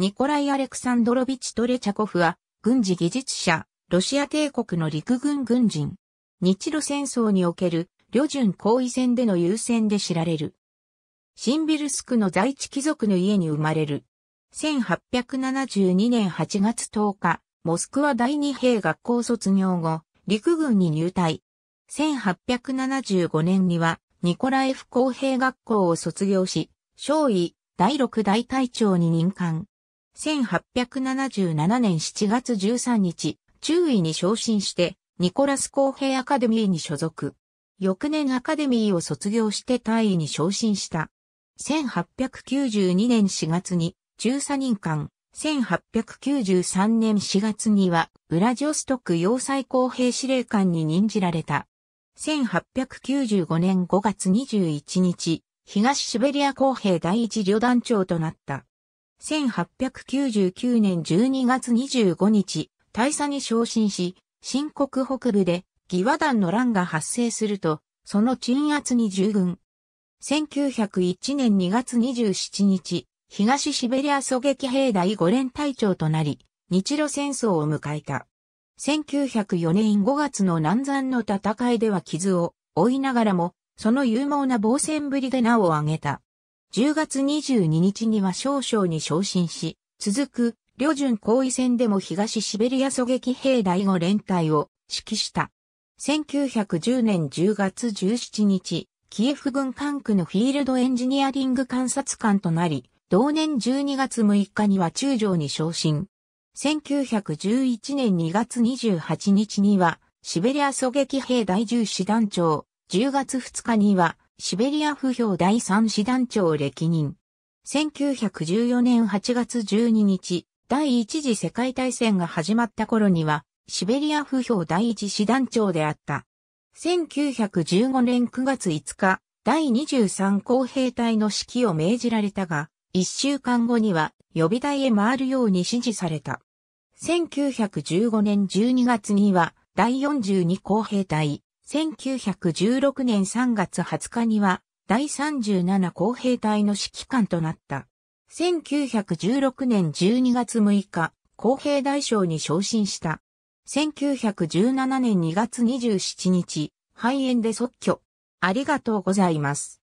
ニコライ・アレクサンドロビチ・トレチャコフは、軍事技術者、ロシア帝国の陸軍軍人。日露戦争における、旅順行為戦での優先で知られる。シンビルスクの在地貴族の家に生まれる。1872年8月10日、モスクワ第二兵学校卒業後、陸軍に入隊。1875年には、ニコライフ公兵学校を卒業し、少尉、第六大隊長に任官。1877年7月13日、中尉に昇進して、ニコラス公平アカデミーに所属。翌年アカデミーを卒業して大尉に昇進した。1892年4月に13人間、1893年4月にはウラジオストク要塞公平司令官に任じられた。1895年5月21日、東シベリア公平第一旅団長となった。1899年12月25日、大佐に昇進し、新国北部で義和団の乱が発生すると、その鎮圧に従軍。1901年2月27日、東シベリア狙撃兵第5連隊長となり、日露戦争を迎えた。1904年5月の南山の戦いでは傷を負いながらも、その勇猛な防戦ぶりで名を挙げた。10月22日には少将に昇進し、続く、旅順行為戦でも東シベリア狙撃兵第5連隊を指揮した。1910年10月17日、キエフ軍管区のフィールドエンジニアリング監察官となり、同年12月6日には中将に昇進。1911年2月28日には、シベリア狙撃兵第10師団長、10月2日には、シベリア不評第三師団長歴任。1914年8月12日、第一次世界大戦が始まった頃には、シベリア不評第一師団長であった。1915年9月5日、第23公兵隊の指揮を命じられたが、1週間後には予備隊へ回るように指示された。1915年12月には、第42公兵隊、1916年3月20日には第37工兵隊の指揮官となった。1916年12月6日、工兵大将に昇進した。1917年2月27日、肺炎で即居。ありがとうございます。